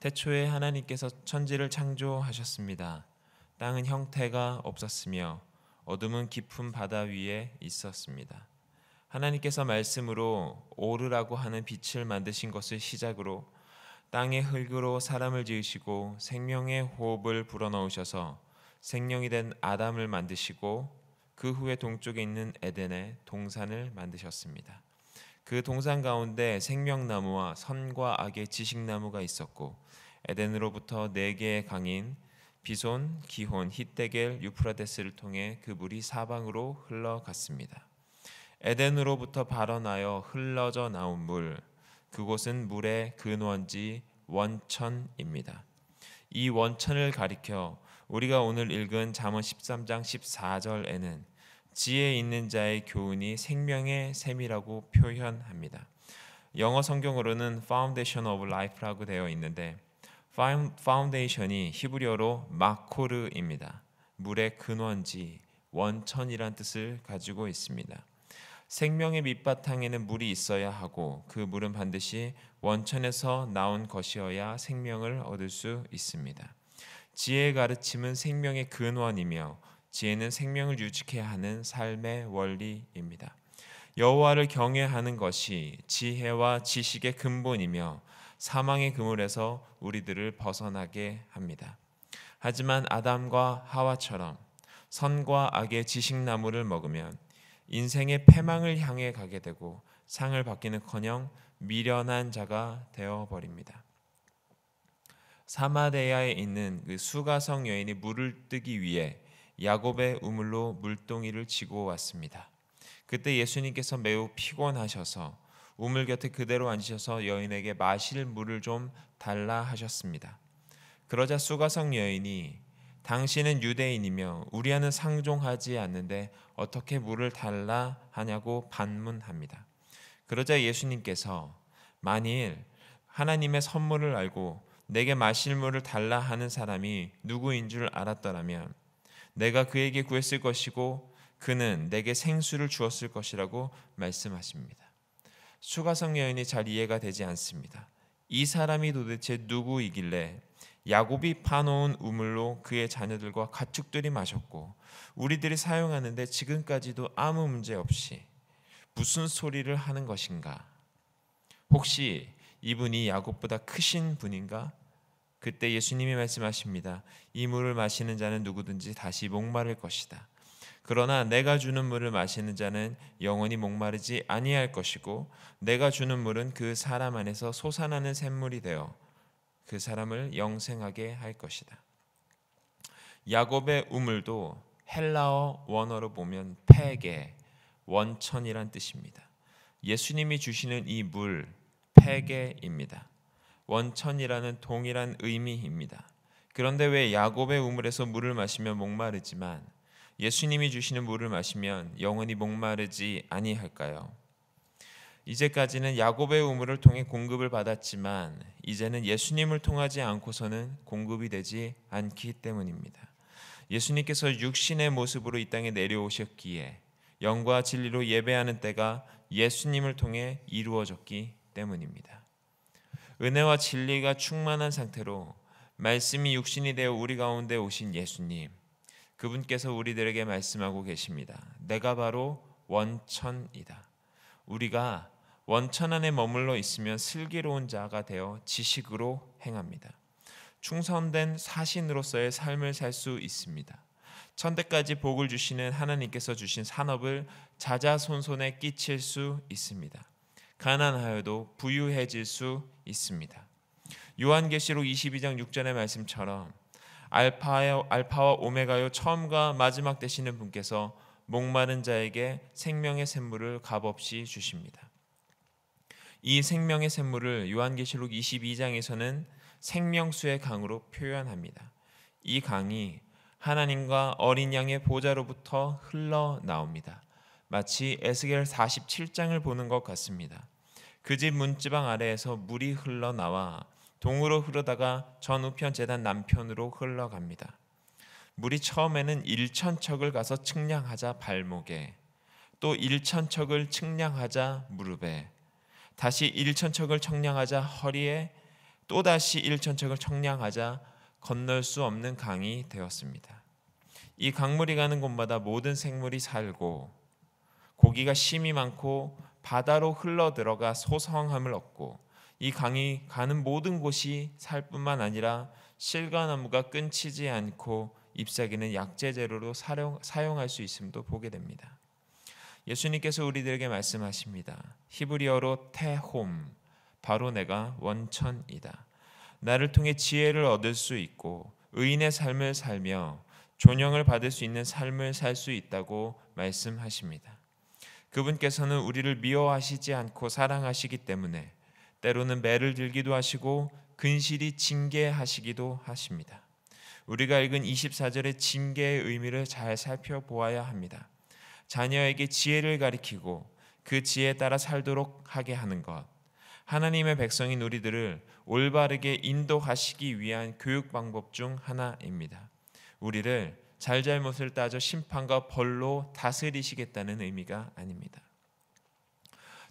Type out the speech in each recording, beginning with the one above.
태초에 하나님께서 천지를 창조하셨습니다. 땅은 형태가 없었으며 어둠은 깊은 바다 위에 있었습니다. 하나님께서 말씀으로 오르라고 하는 빛을 만드신 것을 시작으로 땅의 흙으로 사람을 지으시고 생명의 호흡을 불어넣으셔서 생명이 된 아담을 만드시고 그 후에 동쪽에 있는 에덴의 동산을 만드셨습니다. 그 동산 가운데 생명나무와 선과 악의 지식나무가 있었고 에덴으로부터 네 개의 강인 비손, 기혼, 히떼겔 유프라데스를 통해 그 물이 사방으로 흘러갔습니다. 에덴으로부터 발원하여 흘러져 나온 물, 그곳은 물의 근원지 원천입니다. 이 원천을 가리켜 우리가 오늘 읽은 잠언 13장 14절에는 지혜 있는 자의 교훈이 생명의 샘이라고 표현합니다. 영어 성경으로는 Foundation of Life라고 되어 있는데 Foundation이 히브리어로 마코르입니다. 물의 근원지, 원천이란 뜻을 가지고 있습니다. 생명의 밑바탕에는 물이 있어야 하고 그 물은 반드시 원천에서 나온 것이어야 생명을 얻을 수 있습니다. 지혜의 가르침은 생명의 근원이며 지혜는 생명을 유지케 하는 삶의 원리입니다. 여호와를 경외하는 것이 지혜와 지식의 근본이며 사망의 그물에서 우리들을 벗어나게 합니다. 하지만 아담과 하와처럼 선과 악의 지식나무를 먹으면 인생의 패망을 향해 가게 되고 상을 받기는커녕 미련한 자가 되어 버립니다. 사마데야에 있는 그 수가성 여인이 물을 뜨기 위해 야곱의 우물로 물동이를 지고 왔습니다. 그때 예수님께서 매우 피곤하셔서 우물 곁에 그대로 앉으셔서 여인에게 마실 물을 좀 달라 하셨습니다. 그러자 수가성 여인이 당신은 유대인이며 우리와는 상종하지 않는데 어떻게 물을 달라 하냐고 반문합니다. 그러자 예수님께서 만일 하나님의 선물을 알고 내게 마실 물을 달라 하는 사람이 누구인 줄 알았더라면 내가 그에게 구했을 것이고 그는 내게 생수를 주었을 것이라고 말씀하십니다. 수가성 여인이 잘 이해가 되지 않습니다. 이 사람이 도대체 누구이길래 야곱이 파놓은 우물로 그의 자녀들과 가축들이 마셨고 우리들이 사용하는데 지금까지도 아무 문제 없이 무슨 소리를 하는 것인가? 혹시 이분이 야곱보다 크신 분인가? 그때 예수님이 말씀하십니다. 이 물을 마시는 자는 누구든지 다시 목마를 것이다. 그러나 내가 주는 물을 마시는 자는 영원히 목마르지 아니할 것이고 내가 주는 물은 그 사람 안에서 솟아나는 샘물이 되어 그 사람을 영생하게 할 것이다. 야곱의 우물도 헬라어 원어로 보면 폐계, 원천이란 뜻입니다. 예수님이 주시는 이 물, 폐계입니다. 원천이라는 동일한 의미입니다. 그런데 왜 야곱의 우물에서 물을 마시면 목마르지만 예수님이 주시는 물을 마시면 영원히 목마르지 아니할까요? 이제까지는 야곱의 우물을 통해 공급을 받았지만 이제는 예수님을 통하지 않고서는 공급이 되지 않기 때문입니다. 예수님께서 육신의 모습으로 이 땅에 내려오셨기에 영과 진리로 예배하는 때가 예수님을 통해 이루어졌기 때문입니다. 은혜와 진리가 충만한 상태로 말씀이 육신이 되어 우리 가운데 오신 예수님 그분께서 우리들에게 말씀하고 계십니다. 내가 바로 원천이다. 우리가 원천 안에 머물러 있으면 슬기로운 자가 되어 지식으로 행합니다. 충성된 사신으로서의 삶을 살 수 있습니다. 천대까지 복을 주시는 하나님께서 주신 산업을 자자손손에 끼칠 수 있습니다. 가난하여도 부유해질 수 있습니다. 요한계시록 22장 6절의 말씀처럼 알파와, 알파와 오메가요 처음과 마지막 되시는 분께서 목마른 자에게 생명의 샘물을 값없이 주십니다. 이 생명의 샘물을 요한계시록 22장에서는 생명수의 강으로 표현합니다. 이 강이 하나님과 어린 양의 보좌로부터 흘러 나옵니다. 마치 에스겔 47장을 보는 것 같습니다. 그집 문지방 아래에서 물이 흘러나와 동으로 흐르다가 전우편 재단 남편으로 흘러갑니다. 물이 처음에는 일천척을 가서 측량하자 발목에 또 일천척을 측량하자 무릎에 다시 일천척을 청량하자 허리에 또 다시 일천척을 청량하자 건널 수 없는 강이 되었습니다. 이 강물이 가는 곳마다 모든 생물이 살고 고기가 심이 많고 바다로 흘러 들어가 소성함을 얻고 이 강이 가는 모든 곳이 살 뿐만 아니라 실과나무가 끊치지 않고 잎사귀는 약재 재료로 사용, 할수 있음도 보게 됩니다. 예수님께서 우리들에게 말씀하십니다. 히브리어로 테홈 바로 내가 원천이다. 나를 통해 지혜를 얻을 수 있고 의인의 삶을 살며 존영을 받을 수 있는 삶을 살 수 있다고 말씀하십니다. 그분께서는 우리를 미워하시지 않고 사랑하시기 때문에 때로는 매를 들기도 하시고 근실이 징계하시기도 하십니다. 우리가 읽은 24절의 징계의 의미를 잘 살펴보아야 합니다. 자녀에게 지혜를 가리키고 그 지혜에 따라 살도록 하게 하는 것. 하나님의 백성인 우리들을 올바르게 인도하시기 위한 교육 방법 중 하나입니다. 우리를 잘잘못을 따져 심판과 벌로 다스리시겠다는 의미가 아닙니다.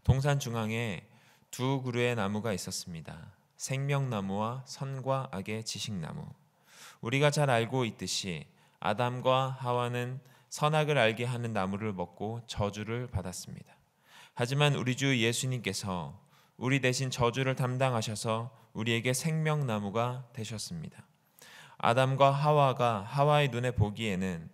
동산 중앙에 두 그루의 나무가 있었습니다. 생명나무와 선과 악의 지식나무. 우리가 잘 알고 있듯이 아담과 하와는 선악을 알게 하는 나무를 먹고 저주를 받았습니다. 하지만 우리 주 예수님께서 우리 대신 저주를 담당하셔서 우리에게 생명나무가 되셨습니다. 아담과 하와가 하와의 눈에 보기에는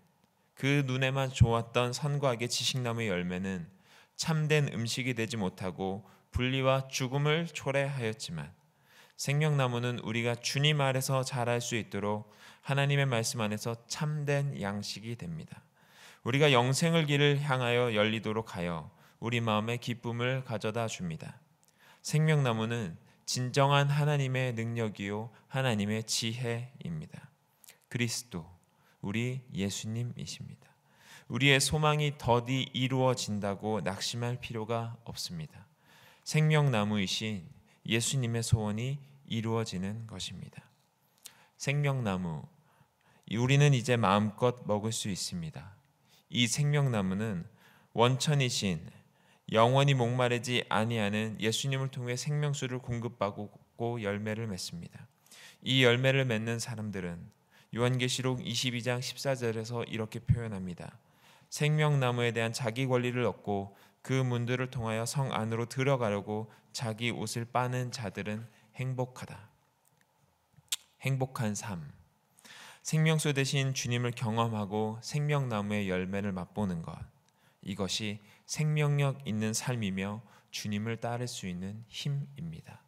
그 눈에만 좋았던 선과악의 지식나무의 열매는 참된 음식이 되지 못하고 분리와 죽음을 초래하였지만 생명나무는 우리가 주님 아래서 자랄 수 있도록 하나님의 말씀 안에서 참된 양식이 됩니다. 우리가 영생을 길을 향하여 열리도록 하여 우리 마음의 기쁨을 가져다 줍니다. 생명나무는 진정한 하나님의 능력이요 하나님의 지혜입니다. 그리스도 우리 예수님이십니다. 우리의 소망이 더디 이루어진다고 낙심할 필요가 없습니다. 생명나무이신 예수님의 소원이 이루어지는 것입니다. 생명나무 우리는 이제 마음껏 먹을 수 있습니다. 이 생명나무는 원천이신 영원히 목마르지 아니하는 예수님을 통해 생명수를 공급받고 열매를 맺습니다. 이 열매를 맺는 사람들은 요한계시록 22장 14절에서 이렇게 표현합니다. 생명나무에 대한 자기 권리를 얻고 그 문들을 통하여 성 안으로 들어가려고 자기 옷을 빠는 자들은 행복하다. 행복한 삶. 생명수 대신 주님을 경험하고 생명나무의 열매를 맛보는 것. 이것이 생명력 있는 삶이며 주님을 따를 수 있는 힘입니다.